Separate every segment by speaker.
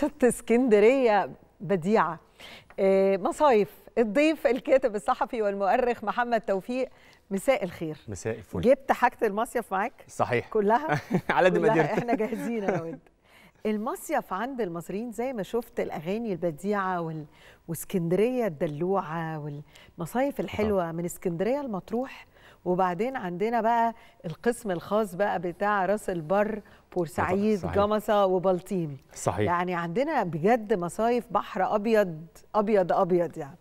Speaker 1: شط اسكندريه بديعه آه، مصايف الضيف الكاتب الصحفي والمؤرخ محمد توفيق مساء الخير مساء الفل جبت حاجه المصيف معاك
Speaker 2: صحيح كلها على قد ما احنا
Speaker 1: جاهزين يا ود المصيف عند المصريين زي ما شفت الاغاني البديعه وال... واسكندريه الدلوعه والمصايف الحلوه من اسكندريه المطروح وبعدين عندنا بقى القسم الخاص بقى بتاع راس البر بورسعيد جمصه وبلطيم صحيح يعني عندنا بجد مصايف بحر ابيض ابيض ابيض يعني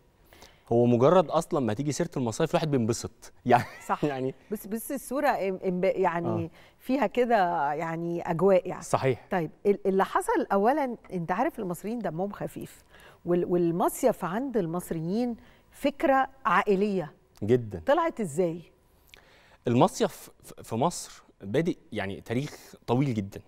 Speaker 2: هو مجرد اصلا ما تيجي سيره المصايف الواحد بينبسط يعني صح يعني
Speaker 1: بس بس الصوره يعني آه. فيها كده يعني اجواء يعني صحيح طيب اللي حصل اولا انت عارف المصريين دمهم خفيف والمصيف عند المصريين فكره عائليه جدا طلعت ازاي
Speaker 2: المصيف في مصر بادئ يعني تاريخ طويل جدا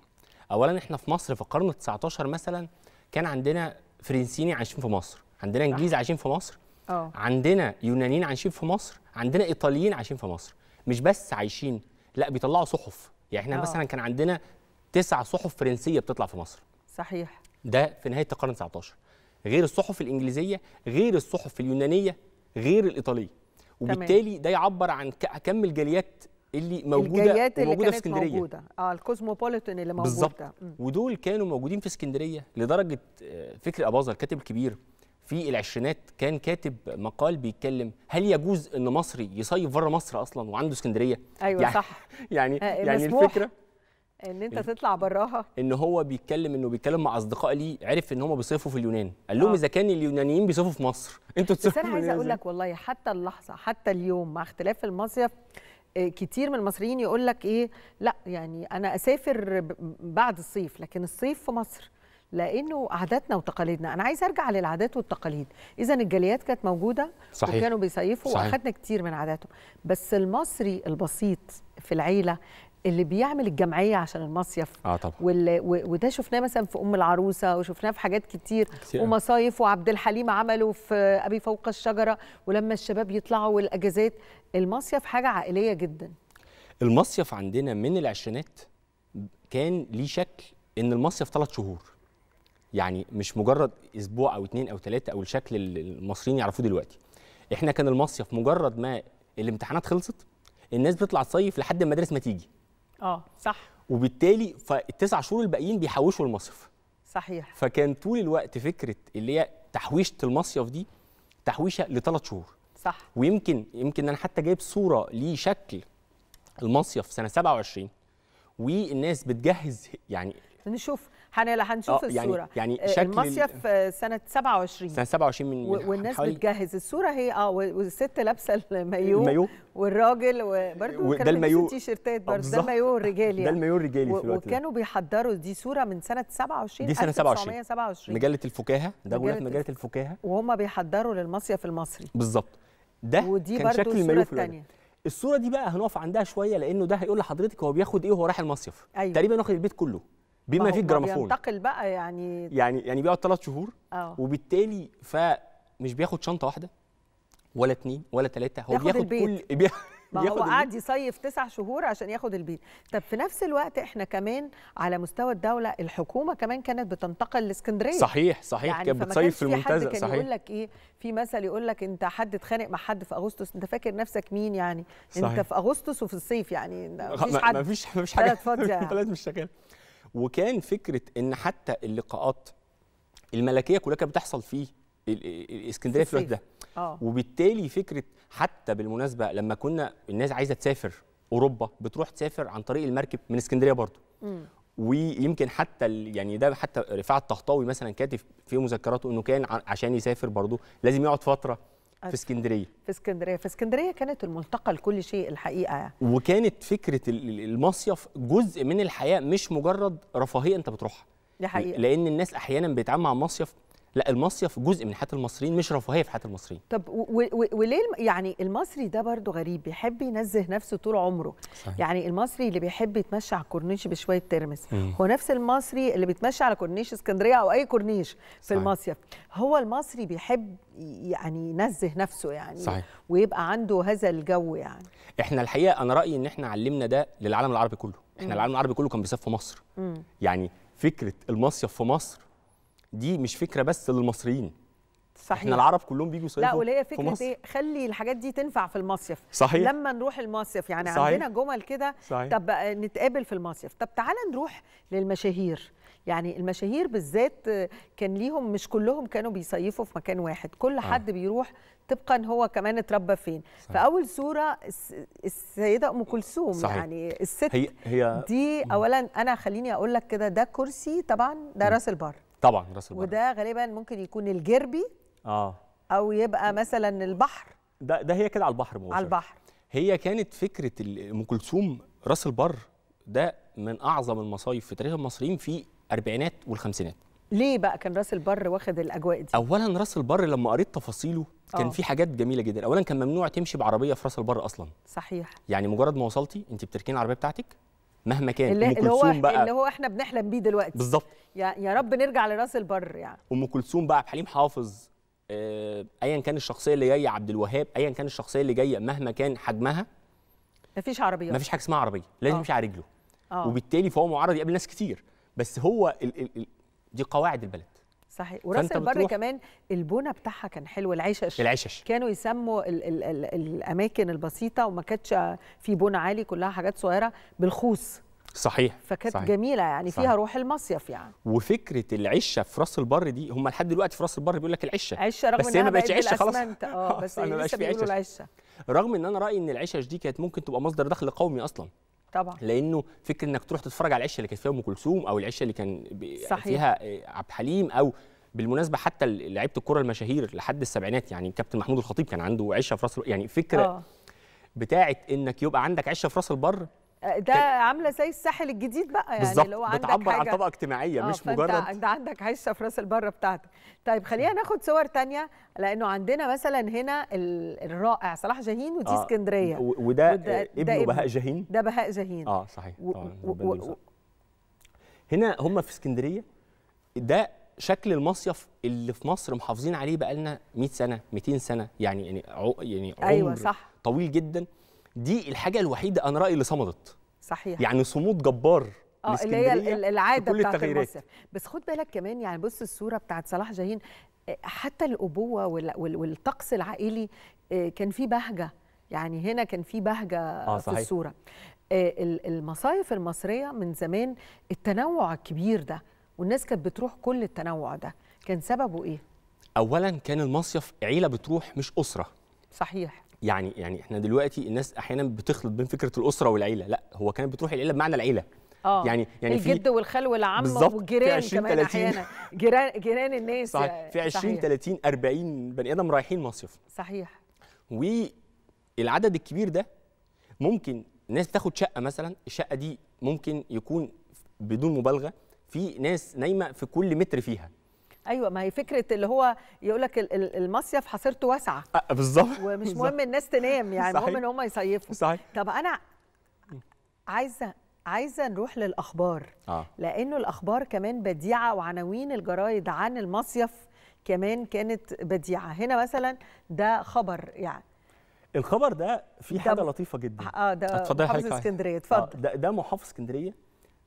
Speaker 2: اولا احنا في مصر في القرن ال19 مثلا كان عندنا فرنسيين عايشين في مصر عندنا انجليز عايشين في مصر أوه. عندنا يونانيين عايشين في مصر عندنا ايطاليين عايشين في مصر مش بس عايشين لا بيطلعوا صحف يعني احنا أوه. مثلا كان عندنا تسع صحف فرنسيه بتطلع في مصر صحيح ده في نهايه القرن 19 غير الصحف الانجليزيه غير الصحف اليونانيه غير الايطاليه وبالتالي ده يعبر عن كم الجاليات اللي موجوده الجاليات اللي موجوده في اسكندريه موجوده
Speaker 1: اه الكوزموبوليتون اللي موجود بالظبط
Speaker 2: ودول كانوا موجودين في اسكندريه لدرجه آه، فكري اباظه الكاتب الكبير في العشرينات كان كاتب مقال بيتكلم هل يجوز ان مصري يصيف بره مصر اصلا وعنده اسكندريه؟ ايوه يعني صح يعني آه، يعني الفكره
Speaker 1: ان انت تطلع براها
Speaker 2: ان هو بيتكلم انه بيتكلم مع اصدقاء ليه عرف ان هم بيصيفوا في اليونان قال لهم آه. اذا كان اليونانيين بيصيفوا في مصر انتوا بس انا عايزه اقول لك
Speaker 1: والله حتى اللحظه حتى اليوم مع اختلاف المصيف آه، كتير من المصريين يقول لك ايه لا يعني انا اسافر بعد الصيف لكن الصيف في مصر لانه عاداتنا وتقاليدنا انا عايز ارجع للعادات والتقاليد اذا الجاليات كانت موجوده صحيح. وكانوا بيصيفوا واخدنا كتير من عاداتهم بس المصري البسيط في العيله اللي بيعمل الجمعيه عشان المصيف اه طبعا وال... و... وده شفناه مثلا في ام العروسه وشفناه في حاجات كتير, كتير. ومصايف وعبد الحليم عمله في ابي فوق الشجره ولما الشباب يطلعوا والاجازات المصيف حاجه عائليه جدا
Speaker 2: المصيف عندنا من العشرينات كان ليه شكل ان المصيف ثلاث شهور يعني مش مجرد اسبوع او اتنين او ثلاثه او الشكل اللي المصريين يعرفوه دلوقتي احنا كان المصيف مجرد ما الامتحانات خلصت الناس بتطلع تصيف لحد المدارس ما تيجي اه صح وبالتالي فالتسع شهور الباقيين بيحوشوا المصرف صحيح فكان طول الوقت فكره اللي هي تحويشه المصيف دي تحويشه لثلاث شهور صح ويمكن يمكن انا حتى جايب صوره لشكل المصيف سنه 27 والناس بتجهز يعني
Speaker 1: نشوف هن... هنشوف آه، يعني الصوره يعني آه، شكل المصيف آه، سنه 27 سنه
Speaker 2: 27 من والناس حوالي...
Speaker 1: بتجهز الصوره هي اه والست لابسه المايو المايو والراجل وبرده كانوا المايو التيشيرتات برده ده المايو الرجالي ده يعني. المايو الرجالي في الوقت وكانوا بيحضروا دي صوره من سنه 27 دي سنه 27 1927 مجله
Speaker 2: الفكاهه ده مجله مجله الفكاهه
Speaker 1: وهم بيحضروا للمصيف المصري بالظبط
Speaker 2: ده ودي كان شكل المايو في الوقت الصوره دي بقى هنقف عندها شويه لانه ده هيقول لحضرتك هو بياخد ايه وهو رايح المصيف أيوة. تقريبا واخد البيت كله بما فيه الجرامافون
Speaker 1: بينتقل بقى يعني
Speaker 2: يعني يعني بيقعد ثلاث شهور أوه. وبالتالي فمش بياخد شنطه واحده ولا اثنين ولا ثلاثه هو بياخد, البيت. كل بي... ما هو قاعد
Speaker 1: يصيف تسع شهور عشان ياخد البيت طب في نفس الوقت احنا كمان على مستوى الدوله الحكومه كمان كانت بتنتقل لاسكندريه صحيح صحيح يعني كانت بتصيف في المنتزه صحيح يقول لك ايه في مثل يقول لك انت حد اتخانق مع حد في اغسطس انت فاكر نفسك مين يعني صحيح. انت في اغسطس وفي الصيف يعني مفيش حد مفيش مفيش حاجه ثلاث فاضيه يعني.
Speaker 2: مش شغال وكان فكره ان حتى اللقاءات الملكيه كلها كانت بتحصل فيه الاسكندريه في الوقت ده آه. وبالتالي فكره حتى بالمناسبه لما كنا الناس عايزه تسافر اوروبا بتروح تسافر عن طريق المركب من اسكندريه برضه ويمكن حتى يعني ده حتى رفاعه الطهطاوي مثلا كاتب في مذكراته انه كان عشان يسافر برضه لازم يقعد فتره في اسكندريه
Speaker 1: في اسكندريه في اسكندريه كانت الملتقى لكل شيء الحقيقه يعني.
Speaker 2: وكانت فكره المصيف جزء من الحياه مش مجرد رفاهيه انت بتروحها دي حقيقة. لان الناس احيانا بيتعامل مع المصيف لا المصيف جزء من حياه المصريين مش رفاهيه في حياه المصريين
Speaker 1: طب وليه يعني المصري ده برضه غريب بيحب ينزه نفسه طول عمره صحيح. يعني المصري اللي بيحب يتمشى على الكورنيش بشويه ترمس مم. هو نفس المصري اللي بيتمشى على كورنيش اسكندريه او اي كورنيش في صحيح. المصيف هو المصري بيحب يعني ينزه نفسه يعني صحيح. ويبقى عنده هذا الجو يعني
Speaker 2: احنا الحقيقه انا رايي ان احنا علمنا ده للعالم العربي كله احنا مم. العالم العربي كله كان بيسافر في مصر مم. يعني فكره المصيف في مصر دي مش فكره بس للمصريين صحيح احنا العرب كلهم بيجوا يصيفوا لا ولا فكره ايه
Speaker 1: خلي الحاجات دي تنفع في المصيف صحيح لما نروح المصيف يعني صحيح. عندنا جمل كده طب نتقابل في المصيف طب تعالى نروح للمشاهير يعني المشاهير بالذات كان ليهم مش كلهم كانوا بيصيفوا في مكان واحد كل آه. حد بيروح طبقا هو كمان اتربى فين صحيح. فاول صوره السيده ام كلثوم يعني الست هي هي دي اولا انا خليني اقول لك كده ده كرسي طبعا ده راس البر
Speaker 2: طبعا راس البر
Speaker 1: وده غالبا ممكن يكون الجربي اه او يبقى مثلا البحر
Speaker 2: ده ده هي كده على البحر مباشرة. على البحر هي كانت فكره ام كلثوم راس البر ده من اعظم المصايف في تاريخ المصريين في الاربعينات والخمسينات
Speaker 1: ليه بقى كان راس البر واخد الاجواء دي
Speaker 2: اولا راس البر لما قريت تفاصيله كان أوه. في حاجات جميله جدا اولا كان ممنوع تمشي بعربيه في راس البر اصلا صحيح يعني مجرد ما وصلتي انت بتركين العربيه بتاعتك مهما كان اللي, اللي هو بقى اللي هو
Speaker 1: احنا بنحلم بيه دلوقتي بالظبط يا, يا رب نرجع لراس البر يعني
Speaker 2: ام كلثوم بقى بحليم حافظ آه، ايا كان الشخصيه اللي جايه عبد الوهاب ايا كان الشخصيه اللي جايه مهما كان حجمها
Speaker 1: مفيش عربيه مفيش
Speaker 2: حاجه اسمها عربيه لازم آه. يمشي على رجله أوه. وبالتالي فهو معرض يقابل ناس كتير بس هو ال ال ال دي قواعد البلد
Speaker 1: صحيح وراس البر كمان البونه بتاعها كان حلو العشش العشش كانوا يسموا ال ال الـ الاماكن البسيطه وما كانتش في بونه عالي كلها حاجات صغيره
Speaker 2: بالخوص صحيح فكانت جميله يعني صحيح. فيها
Speaker 1: روح المصيف يعني
Speaker 2: وفكره العشه في راس البر دي هم لحد دلوقتي في راس البر بيقول لك العشه عشه رغم بس هي ما بقتش عشه خلاص
Speaker 1: اه بس لسه بيقولوا العشه
Speaker 2: رغم ان انا رايي ان العشش دي كانت ممكن تبقى مصدر دخل قومي اصلا طبعا لانه فكره انك تروح تتفرج على العشه اللي كانت فيها ام كلثوم او العشه اللي كان صحيح. فيها آه، عبد الحليم او بالمناسبه حتى لعيبه الكره المشاهير لحد السبعينات يعني كابتن محمود الخطيب كان عنده عشه في راس يعني فكره أوه. بتاعت انك يبقى عندك عشه في راس البر
Speaker 1: ده عامله زي الساحل الجديد بقى يعني بالزبط. اللي هو عندك بتعبر حاجة... عن طبقه اجتماعيه آه، مش مجرد انت عندك عايشه في راس البره بتاعتك طيب خلينا ناخد صور تانية لانه عندنا مثلا هنا الرائع صلاح جاهين ودي آه، اسكندريه آه.
Speaker 2: وده, وده ابنه بهاء جاهين
Speaker 1: ده بهاء جاهين
Speaker 2: اه صحيح و... و... و... هنا هم في اسكندريه ده شكل المصيف اللي في مصر محافظين عليه بقالنا 100 سنه 200 سنه يعني يعني يعني أيوة، عمر أيوة صح. طويل جدا دي الحاجه الوحيده انا رايي اللي صمدت صحيح يعني صمود جبار اه اللي هي العاده بتاعت مصر
Speaker 1: بس خد بالك كمان يعني بص الصوره بتاعت صلاح جاهين آه، حتى الابوه والطقس العائلي آه، كان في بهجه يعني هنا كان في بهجه آه صحيح. في الصوره آه، المصايف المصريه من زمان التنوع الكبير ده والناس كانت بتروح كل التنوع ده كان سببه ايه
Speaker 2: اولا كان المصيف عيله بتروح مش اسره صحيح يعني يعني احنا دلوقتي الناس احيانا بتخلط بين فكره الاسره والعيله لا هو كانت بتروح العيله بمعنى العيله
Speaker 1: آه يعني يعني الجد والخال والعم والجيران كمان احيانا جيران جيران الناس صحيح. في 20 30
Speaker 2: 40 بني ادم رايحين مصيف صحيح والعدد الكبير ده ممكن ناس تاخد شقه مثلا الشقه دي ممكن يكون بدون مبالغه في ناس نايمه في كل متر فيها
Speaker 1: ايوه ما هي فكره اللي هو يقول لك المصيف حصيرته واسعه
Speaker 2: بالظبط ومش مهم
Speaker 1: الناس تنام يعني المهم ان هم يصيفوا صحيح طب انا عايزه عايزه نروح للاخبار آه. لانه الاخبار كمان بديعه وعناوين الجرايد عن المصيف كمان كانت بديعه هنا مثلا ده خبر يعني
Speaker 2: الخبر ده في حاجه لطيفه جدا
Speaker 1: اه ده محافظ اسكندريه آه، اتفضل آه
Speaker 2: ده, ده محافظ اسكندريه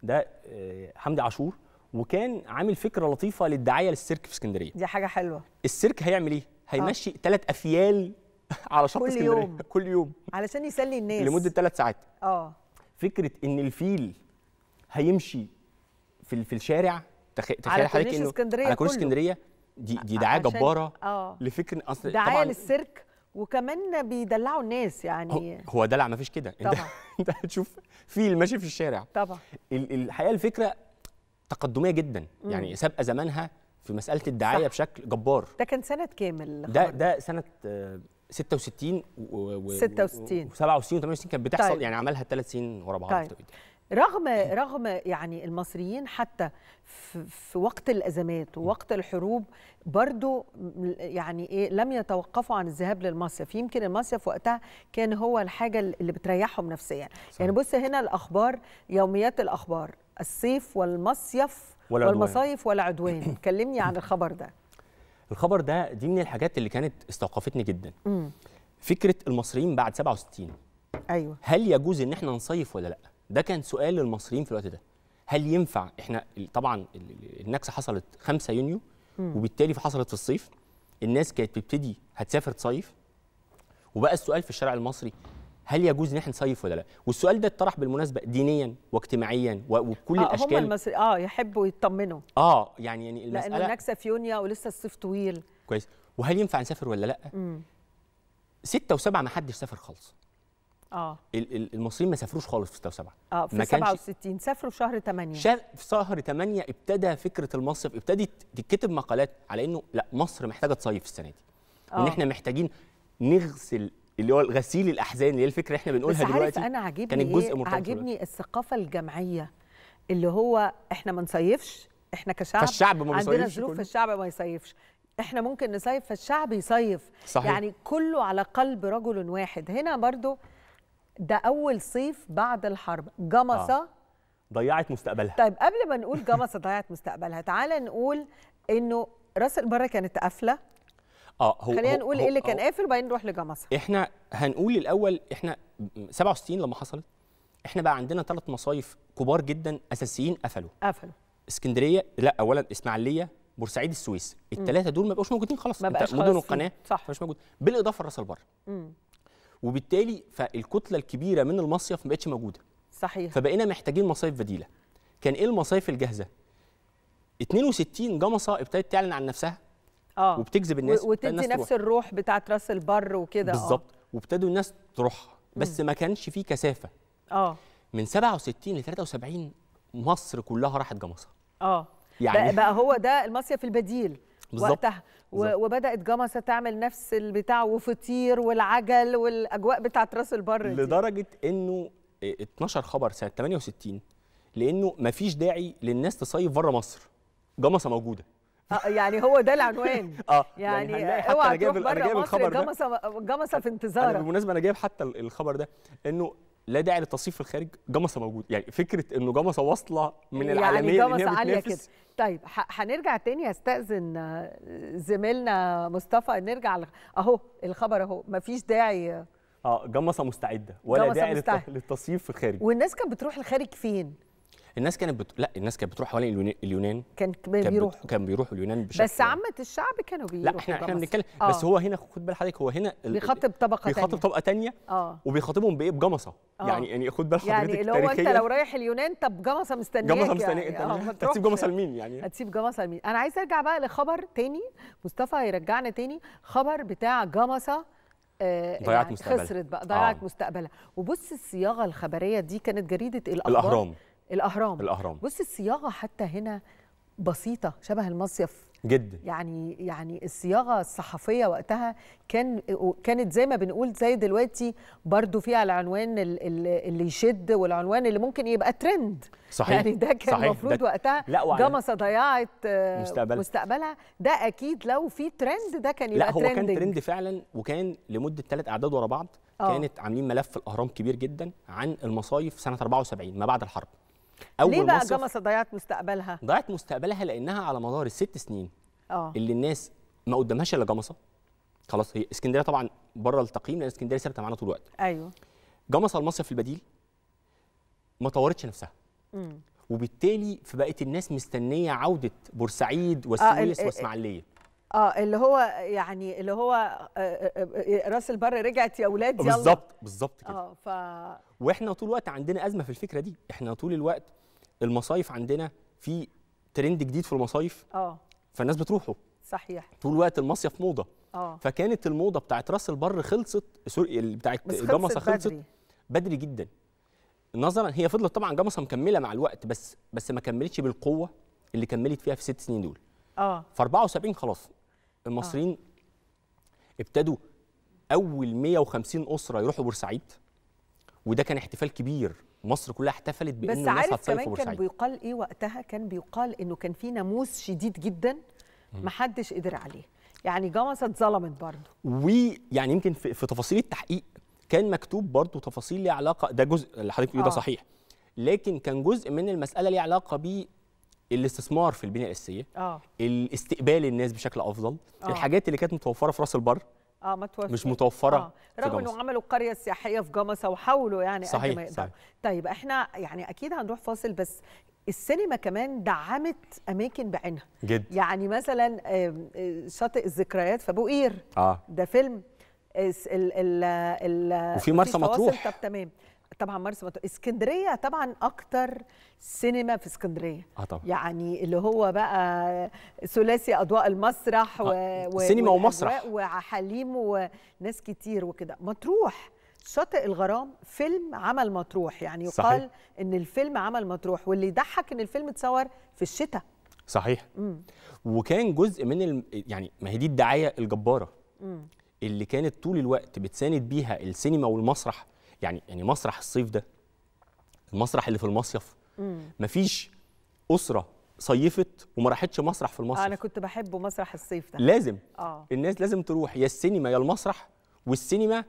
Speaker 2: ده آه، حمدي عاشور وكان عامل فكره لطيفه للدعايه للسيرك في اسكندريه
Speaker 1: دي حاجه حلوه
Speaker 2: السيرك هيعمل ايه هيمشي ثلاث آه. افيال على شط اسكندريه كل يوم كل يوم
Speaker 1: علشان يسلي الناس لمده ثلاث ساعات اه
Speaker 2: فكره ان الفيل هيمشي في في الشارع تخيل حضرتك انه اسكندريه على كورنيش اسكندريه دي دي دعايه جباره اه لفكر اصل دعايه
Speaker 1: للسيرك وكمان بيدلعوا الناس يعني
Speaker 2: هو دلع ما فيش كده انت انت هتشوف فيل ماشي في الشارع طبعا الحقيقه الفكره تقدميه جدا يعني سابقه زمانها في مساله الدعايه صح. بشكل جبار
Speaker 1: ده كان سنه كام ده
Speaker 2: ده سنه 66 آه، و 66 و 67 و 68 كانت بتحصل طيب. يعني عملها ثلاث سنين ورا بعض طيب.
Speaker 1: رغم رغم يعني المصريين حتى في وقت الازمات ووقت الحروب برضو يعني ايه لم يتوقفوا عن الذهاب للمصيف يمكن المصيف وقتها كان هو الحاجه اللي بتريحهم نفسيا صحيح. يعني بص هنا الاخبار يوميات الاخبار الصيف والمصيف والعدوان. والمصايف والعدوان كلمني عن الخبر ده
Speaker 2: الخبر ده دي من الحاجات اللي كانت استوقفتني جدا م. فكره المصريين بعد 67 ايوه هل يجوز ان احنا نصيف ولا لا ده كان سؤال للمصريين في الوقت ده هل ينفع احنا طبعا النكسه حصلت 5 يونيو م. وبالتالي حصلت في الصيف الناس كانت بتبتدي هتسافر تصيف وبقى السؤال في الشارع المصري هل يجوز ان احنا نصيف ولا لا والسؤال ده اتطرح بالمناسبه دينيا واجتماعيا وبكل آه الاشكال هم
Speaker 1: المصري اه يحبوا يطمنوا
Speaker 2: اه يعني يعني المساله لان
Speaker 1: في يونيو ولسه الصيف طويل
Speaker 2: كويس وهل ينفع نسافر ولا لا مم. ستة وسبعة ما حدش سافر خالص اه المصريين ما سافروش خالص في 6 و7 اه في 67
Speaker 1: سافروا في شهر 8 شهر
Speaker 2: في شهر 8 ابتدى فكره المصيف ابتدت تتكتب مقالات على انه لا مصر محتاجه تصيف السنه دي وان آه. احنا محتاجين نغسل اللي هو غسيل الاحزان اللي هي الفكره احنا بنقولها بس دلوقتي انا عاجبني كان جزء مرتبط عاجبني
Speaker 1: الثقافه الجمعيه اللي هو احنا ما نصيفش احنا كشعب فالشعب ما عندنا ظروف الشعب ما يصيفش احنا ممكن نصيف فالشعب يصيف صحيح. يعني كله على قلب رجل واحد هنا برضو ده اول صيف بعد الحرب جمصه آه.
Speaker 2: ضيعت مستقبلها
Speaker 1: طيب قبل ما نقول جمصه ضيعت مستقبلها تعالى نقول انه
Speaker 2: راس البر كانت قافله اه هو خلينا نقول ايه اللي كان قافل
Speaker 1: وبعدين نروح لجمصه
Speaker 2: احنا هنقول الاول احنا 67 لما حصلت احنا بقى عندنا ثلاث مصايف كبار جدا اساسيين قفلوا قفلوا اسكندريه لا اولا اسماعيليه بورسعيد السويس الثلاثه دول ما بقوش موجودين خلاص ما بقاش مدن القناه صح مش موجود بالاضافه لراس البر وبالتالي فالكتله الكبيره من المصيف ما بقتش موجوده صحيح فبقينا محتاجين مصايف بديله كان ايه المصايف الجاهزه 62 جمصه ابتدت تعلن عن نفسها اه وبتجذب الناس وتدي نفس
Speaker 1: الروح بتاعت راس البر وكده آه. بالظبط
Speaker 2: وابتدوا الناس تروح بس مم. ما كانش في كثافه اه من 67 ل 73 مصر كلها راحت جمصه
Speaker 1: اه يعني بقى هو
Speaker 2: ده المصيف البديل بالزبط. وقتها
Speaker 1: بالزبط. وبدات جمصه تعمل نفس البتاع وفطير والعجل والاجواء بتاعت راس البر دي.
Speaker 2: لدرجه انه 12 آه، خبر سنه 68 لانه ما فيش داعي للناس تصيف بره مصر جمصه موجوده
Speaker 1: آه، يعني هو ده العنوان اه يعني, يعني انا جايب انا جايب الخبر جمصه جمصه
Speaker 2: في انتظارك بالمناسبه انا جايب حتى الخبر ده انه لا داعي للتصنيف في الخارج جمصه موجود يعني فكره انه جمصه واصله من يعني العالميه يعني جمصه عاليه كده
Speaker 1: طيب هنرجع تاني استاذن آه، زميلنا مصطفى نرجع اهو الخبر اهو مفيش داعي
Speaker 2: اه جمصه مستعده ولا داعي مستعد. في الخارج
Speaker 1: والناس كانت بتروح الخارج فين؟
Speaker 2: الناس كانت بت... لا الناس كانت بتروح حوالين اليونان كان بيروحوا بت... كان بيروحوا اليونان بشكل بس
Speaker 1: يعني عامه الشعب كانوا بيروحوا لا احنا احنا بنتكلم آه. بس
Speaker 2: هو هنا خد بال حضرتك هو هنا بيخاطب طبقه ثانيه بيخاطب طبقه ثانيه اه وبيخاطبهم بايه بجمصه آه. يعني يعني خد بال يعني حضرتك يعني اللي هو انت لو
Speaker 1: رايح اليونان طب جمصه مستنيك جمصه مستنيك يعني. انت آه هتسيب جمصه لمين يعني هتسيب جمصه لمين انا عايز ارجع بقى لخبر تاني مصطفى هيرجعنا تاني خبر بتاع جمصه آه، ضيعت يعني مستقبلها خسرت بقى ضيعت آه. مستقبلها وبص الصياغه الخبريه دي كانت جريده الاهرام الاهرام الاهرام بص الصياغه حتى هنا بسيطه شبه المصيف جدا يعني يعني الصياغه الصحفيه وقتها كان كانت زي ما بنقول زي دلوقتي برضو فيها العنوان اللي يشد والعنوان اللي ممكن يبقى ترند صحيح يعني ده كان المفروض وقتها جمصه ضيعت آه، مستقبلها مستقبلها ده اكيد لو في ترند ده كان يبقى ترند لا هو كان ترند
Speaker 2: فعلا وكان لمده ثلاث اعداد ورا بعض أوه. كانت عاملين ملف الاهرام كبير جدا عن المصايف سنه 74 ما بعد الحرب اول ليه بقى جمصه
Speaker 1: ضيعت مستقبلها
Speaker 2: ضيعت مستقبلها لانها على مدار الست سنين اه اللي الناس ما قدامهاش الا جمصه خلاص هي اسكندريه طبعا بره التقييم لان اسكندريه ثابته معانا طول الوقت ايوه جمصه المصرف البديل ما طورتش نفسها امم وبالتالي فبقت الناس مستنيه عوده بورسعيد والسويس آه والاسماعيليه
Speaker 1: اه اللي هو يعني اللي هو آه، آه، آه، راس البر رجعت يا اولاد يلا بالظبط بالظبط كده اه ف
Speaker 2: واحنا طول الوقت عندنا ازمه في الفكره دي احنا طول الوقت المصايف عندنا في ترند جديد في المصايف اه فالناس بتروحه صحيح طول الوقت المصيف موضه اه فكانت الموضه بتاعت راس البر خلصت سوري بتاعت جمصه خلصت بدري. بدري جدا نظرا هي فضلت طبعا جمصه مكمله مع الوقت بس بس ما كملتش بالقوه اللي كملت فيها في ست سنين دول اه ف 74 خلاص آه. المصريين آه. ابتدوا اول 150 اسره يروحوا بورسعيد وده كان احتفال كبير مصر كلها احتفلت بان الناس هتصيف بورسعيد بس عارف كمان كان
Speaker 1: بيقال ايه وقتها كان بيقال انه كان في ناموس شديد جدا ما حدش قدر عليه يعني جمصة اتظلمت برضه
Speaker 2: ويعني يمكن في, في تفاصيل التحقيق كان مكتوب برضه تفاصيل ليها علاقه ده جزء اللي حضرتك آه. ده صحيح لكن كان جزء من المساله ليه علاقه الاستثمار في البنيه الاساسيه آه. الاستقبال الناس بشكل افضل آه. الحاجات اللي كانت متوفره في راس البر اه متوفر. مش متوفره آه. رغم انه عملوا
Speaker 1: القريه السياحيه في جمصه وحاولوا يعني صحيح. قد ما يقدروا طيب احنا يعني اكيد هنروح فاصل بس السينما كمان دعمت اماكن بعينها جدا يعني مثلا آه، شاطئ الذكريات في ابو قير آه. ده فيلم آه، ال ال ال وفي مرسى مطروح طب تمام طبعا مرسى مطروح اسكندريه طبعا اكتر سينما في اسكندريه اه طبعا يعني اللي هو بقى ثلاثي اضواء المسرح و... آه، و... سينما ومسرح وحليم وناس كتير وكده مطروح شاطئ الغرام فيلم عمل مطروح يعني يقال صحيح. ان الفيلم عمل مطروح واللي يضحك ان الفيلم اتصور في الشتاء
Speaker 2: صحيح مم. وكان جزء من الم... يعني ما هي دي الدعايه الجباره مم. اللي كانت طول الوقت بتساند بيها السينما والمسرح يعني يعني مسرح الصيف ده المسرح اللي في المصيف مفيش اسره صيفت وما راحتش مسرح في آه، المصيف انا
Speaker 1: كنت بحبه مسرح الصيف ده لازم آه.
Speaker 2: الناس لازم تروح يا السينما يا المسرح والسينما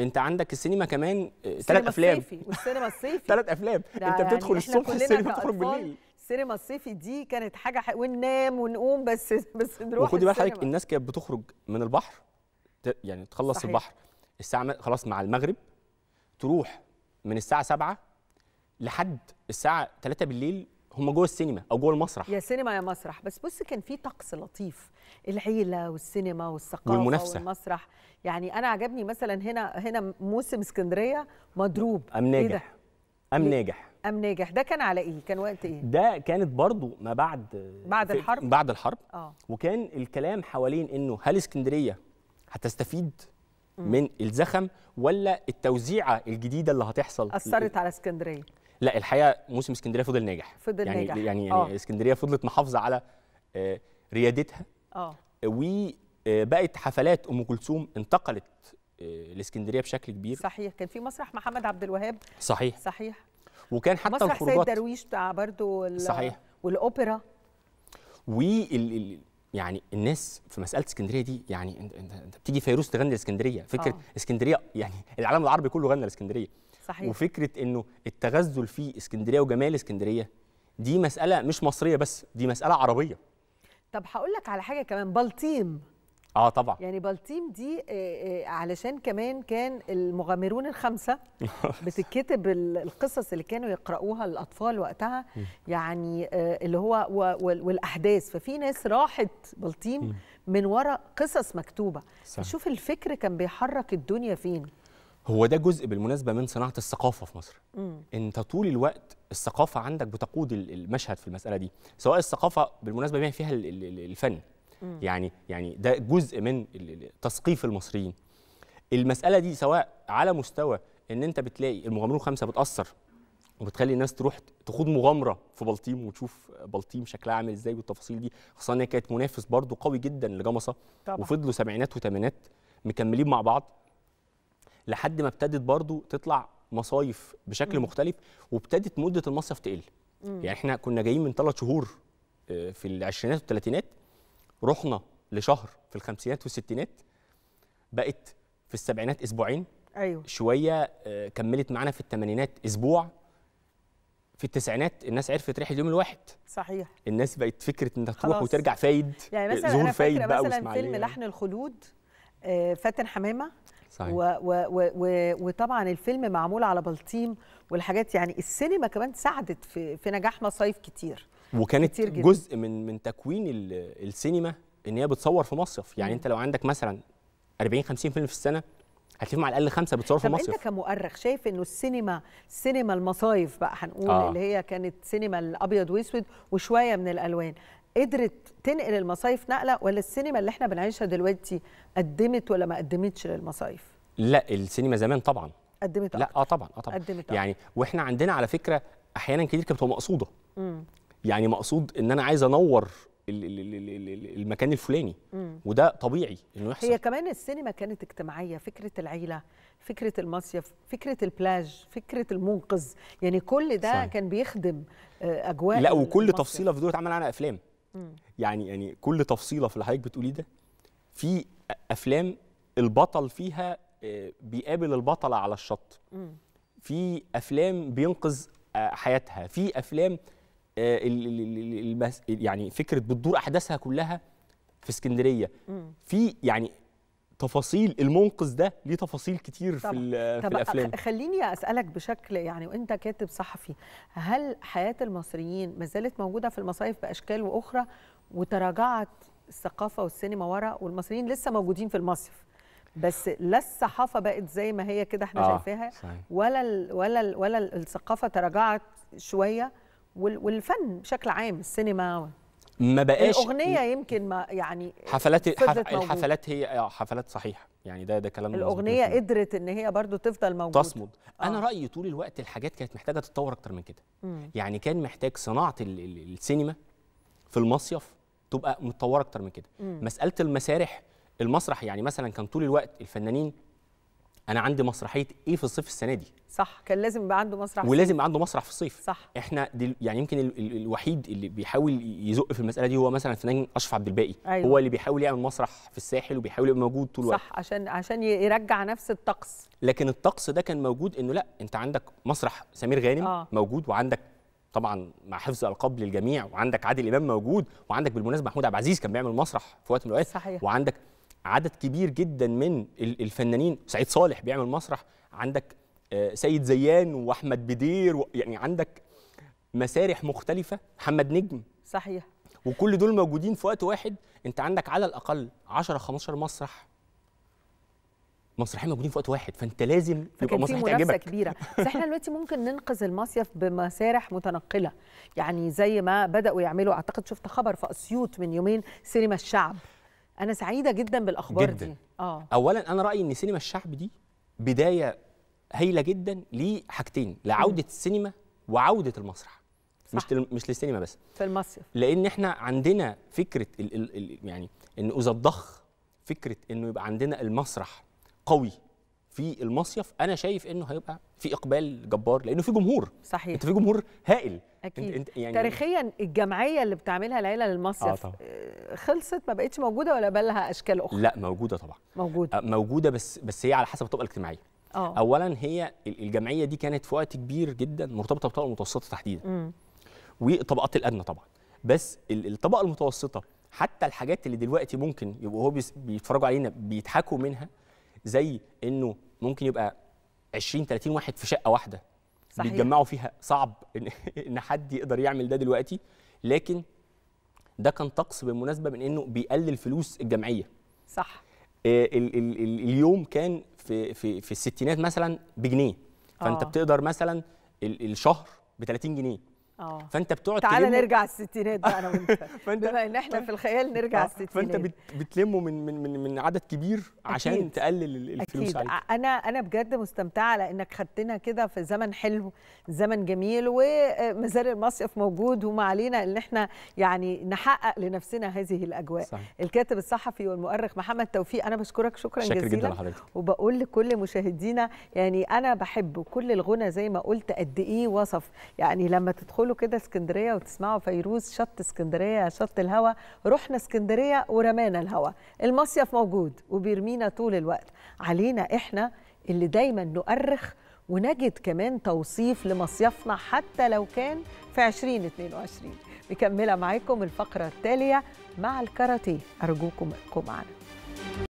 Speaker 2: انت عندك السينما كمان ثلاث آه، افلام
Speaker 1: والسينما الصيفي ثلاث افلام انت يعني بتدخل يعني الصبح السينما بتخرج بالليل السينما الصيفي دي كانت حاجه ح... وننام ونقوم بس بس نروح وخدي بال حضرتك الناس
Speaker 2: كانت بتخرج من البحر يعني تخلص صحيح. البحر الساعه خلاص مع المغرب تروح من الساعه 7 لحد الساعه 3 بالليل هم جوه السينما او جوه المسرح
Speaker 1: يا سينما يا مسرح بس بص كان في طقس لطيف العيله والسينما والثقافه والمنافسة. والمسرح يعني انا عجبني مثلا هنا هنا موسم اسكندريه مضروب ام إيه ناجح إيه ام ناجح ام ناجح ده كان على ايه كان وقت ايه
Speaker 2: ده كانت برضو ما بعد بعد الحرب بعد الحرب اه وكان الكلام حوالين انه هل اسكندريه هتستفيد من الزخم ولا التوزيعه الجديده اللي هتحصل اثرت
Speaker 1: على اسكندريه
Speaker 2: لا الحقيقه موسم اسكندريه فضل ناجح فضل يعني ناجح. يعني يعني أوه. اسكندريه فضلت محافظه على آه، ريادتها اه وبقت آه، حفلات ام كلثوم انتقلت آه، لاسكندريه بشكل كبير
Speaker 1: صحيح كان في مسرح محمد عبد الوهاب صحيح صحيح
Speaker 2: وكان حتى مسرح الخروجات مسرح سيد
Speaker 1: درويش بتاع برضه صحيح والاوبرا
Speaker 2: وال يعني الناس في مساله اسكندريه دي يعني انت انت بتيجي فيروز تغني لاسكندريه فكره أوه. اسكندريه يعني العالم العربي كله غنى لاسكندريه
Speaker 1: صحيح وفكره
Speaker 2: انه التغزل في اسكندريه وجمال اسكندريه دي مساله مش مصريه بس دي مساله عربيه
Speaker 1: طب هقول لك على حاجه كمان بلطيم اه طبعا يعني بلطيم دي آه، آه، علشان كمان كان المغامرون الخمسه بتتكتب القصص اللي كانوا يقرأوها الاطفال وقتها يعني آه، اللي هو والاحداث ففي ناس راحت بلطيم من وراء قصص مكتوبه شوف الفكر كان بيحرك الدنيا
Speaker 2: فين هو ده جزء بالمناسبه من صناعه الثقافه في مصر مم. انت طول الوقت الثقافه عندك بتقود المشهد في المساله دي سواء الثقافه بالمناسبه بما فيها الفن يعني يعني ده جزء من تثقيف المصريين المساله دي سواء على مستوى ان انت بتلاقي المغامرون خمسه بتاثر وبتخلي الناس تروح تخوض مغامره في بلطيم وتشوف بلطيم شكلها عامل ازاي والتفاصيل دي خاصه ان هي كانت منافس برضو قوي جدا لجمصه طبعا. وفضلوا سبعينات وثمانينات مكملين مع بعض لحد ما ابتدت برضو تطلع مصايف بشكل م. مختلف وابتدت مده المصيف تقل م. يعني احنا كنا جايين من ثلاث شهور آه، في العشرينات والثلاثينات رحنا لشهر في الخمسينات والستينات بقت في السبعينات اسبوعين ايوه شويه آه، كملت معانا في الثمانينات اسبوع في التسعينات الناس عرفت ريحه اليوم الواحد صحيح الناس بقت فكره انك تروح وترجع فايد يعني مثلا ظهور فايد بقى مثلا فيلم لحن
Speaker 1: الخلود آه، فاتن حمامه صحيح. و و و و وطبعا الفيلم معمول على بلطيم والحاجات يعني السينما كمان ساعدت في في نجاح مصايف كتير
Speaker 2: وكانت كتير جدا. جزء من من تكوين السينما ان هي بتصور في مصيف يعني انت لو عندك مثلا 40 50 فيلم في السنه هتلاقيهم على الاقل خمسه بتصور في مصيف طب انت
Speaker 1: كمؤرخ شايف انه السينما سينما المصايف بقى هنقول آه. اللي هي كانت سينما الابيض واسود وشويه من الالوان قدرت تنقل المصايف نقله ولا السينما اللي احنا بنعيشها دلوقتي قدمت ولا ما قدمتش للمصايف
Speaker 2: لا السينما زمان طبعا قدمت أكتر. لا اه طبعا اه طبعا قدمت أكتر. يعني واحنا عندنا على فكره احيانا كتير كانت بتبقى مقصوده يعني مقصود ان انا عايز انور المكان الفلاني وده طبيعي انه يحصل هي
Speaker 1: كمان السينما كانت اجتماعيه فكره العيله فكره المصيف فكره البلاج فكره المنقذ يعني كل ده صحيح. كان بيخدم آه، اجواء لا وكل المصيف. تفصيله
Speaker 2: في دول اتعمل عنها افلام مم. يعني يعني كل تفصيله في اللي حضرتك بتقوليه ده في افلام البطل فيها آه، بيقابل البطله على الشط مم. في افلام بينقذ آه، حياتها في افلام آه، يعني فكره بتدور احداثها كلها في اسكندريه في يعني تفاصيل المنقذ ده ليه تفاصيل كتير طبعا. في, طبعا. في الافلام
Speaker 1: خليني اسالك بشكل يعني وانت كاتب صحفي هل حياه المصريين ما زالت موجوده في المصايف باشكال واخرى وتراجعت الثقافه والسينما ورا والمصريين لسه موجودين في المصيف بس لا الصحافه بقت زي ما هي كده احنا آه شايفاها ولا الـ ولا الـ ولا الثقافه تراجعت شويه والفن بشكل عام السينما
Speaker 2: ما بقاش الاغنيه
Speaker 1: يمكن ما يعني حفلات الحفلات
Speaker 2: هي اه حفلات صحيح يعني ده ده كلام الاغنيه قدرت ان هي برضو تفضل موجوده تصمد آه. انا رايي طول الوقت الحاجات كانت محتاجه تتطور اكتر من كده مم. يعني كان محتاج صناعه السينما في المصيف تبقى متطوره اكتر من كده مم. مساله المسارح المسرح يعني مثلا كان طول الوقت الفنانين انا عندي مسرحيه ايه في الصيف السنه دي
Speaker 1: صح كان لازم يبقى عنده مسرح ولازم يبقى
Speaker 2: عنده مسرح في الصيف صح احنا دل يعني يمكن ال ال الوحيد اللي بيحاول يزق في المساله دي هو مثلا الفنان اشرف عبد الباقي أيوة. هو اللي بيحاول يعمل مسرح في الساحل وبيحاول يبقى موجود طول الوقت صح
Speaker 1: وقت. عشان عشان يرجع نفس
Speaker 2: الطقس لكن الطقس ده كان موجود انه لا انت عندك مسرح سمير غانم آه. موجود وعندك طبعا مع حفظ القاب للجميع وعندك عادل امام موجود وعندك بالمناسبه محمود عبد العزيز كان بيعمل مسرح في وقت من الاوقات صحيح وعندك عدد كبير جدا من الفنانين سعيد صالح بيعمل مسرح عندك آه، سيد زيان واحمد بدير يعني عندك مسارح مختلفه محمد نجم صحيح وكل دول موجودين في وقت واحد انت عندك على الاقل 10 15 مسرح مسرحين موجودين في وقت واحد فانت لازم يبقى مسرح تعجبك منافسه
Speaker 1: كبيره بس احنا دلوقتي ممكن ننقذ المصيف بمسارح متنقله يعني زي ما بداوا يعملوا اعتقد شفت خبر في اسيوط من يومين سينما الشعب انا سعيده جدا بالاخبار جداً. دي اه
Speaker 2: اولا انا رايي ان سينما الشعب دي بدايه هايله جدا لحاجتين لعوده م. السينما وعوده المسرح صح. مش تل... مش للسينما بس في المصيف لان احنا عندنا فكره ال... ال... ال... يعني ان اذا الضخ فكره انه يبقى عندنا المسرح قوي في المصيف انا شايف انه هيبقى في اقبال جبار لانه في جمهور صحيح انت في جمهور هائل
Speaker 1: اكيد انت يعني تاريخيا الجمعيه اللي بتعملها العيله للمصيف آه طبعا. آه، خلصت ما بقتش موجوده ولا بقى لها اشكال اخرى
Speaker 2: لا موجوده طبعا موجوده آه، موجوده بس بس هي على حسب الطبقه الاجتماعيه أوه. اولا هي الجمعيه دي كانت في وقت كبير جدا مرتبطه بالطبقه المتوسطه تحديدا م. والطبقات الادنى طبعا بس الطبقه المتوسطه حتى الحاجات اللي دلوقتي ممكن يبقوا هو بيتفرجوا علينا بيضحكوا منها زي انه ممكن يبقى 20 30 واحد في شقه واحده صحيح. بيتجمعوا فيها صعب ان حد يقدر يعمل ده دلوقتي لكن ده كان طقس بالمناسبه من انه بيقلل فلوس الجمعيه صح آه، ال ال ال اليوم كان في في في الستينات مثلا بجنيه فانت آه. بتقدر مثلا الشهر ب 30 جنيه اه فانت بتقعد تعالى نرجع
Speaker 1: الستينات بقى انا وانت فانت بما ان احنا في الخيال نرجع الستينات فانت
Speaker 2: بتلمه من من من من عدد كبير عشان أكيد. تقلل الفلوس أكيد. عليك
Speaker 1: انا انا بجد مستمتعه لانك خدتنا كده في زمن حلو زمن جميل ومزار المصيف موجود وما علينا ان احنا يعني نحقق لنفسنا هذه الاجواء صحيح. الكاتب الصحفي والمؤرخ محمد توفيق انا بشكرك شكرا شكر جزيلا جدا لحضرتك وبقول لكل مشاهدينا يعني انا بحب كل الغنى زي ما قلت قد ايه وصف يعني لما تدخل تدخلوا كده اسكندريه وتسمعوا فيروز شط اسكندريه شط الهوا رحنا اسكندريه ورمانا الهوا المصيف موجود وبيرمينا طول الوقت علينا احنا اللي دايما نؤرخ ونجد كمان توصيف لمصيفنا حتى لو كان في 2022 مكمله معاكم الفقره التاليه مع الكاراتيه ارجوكم ابقوا معنا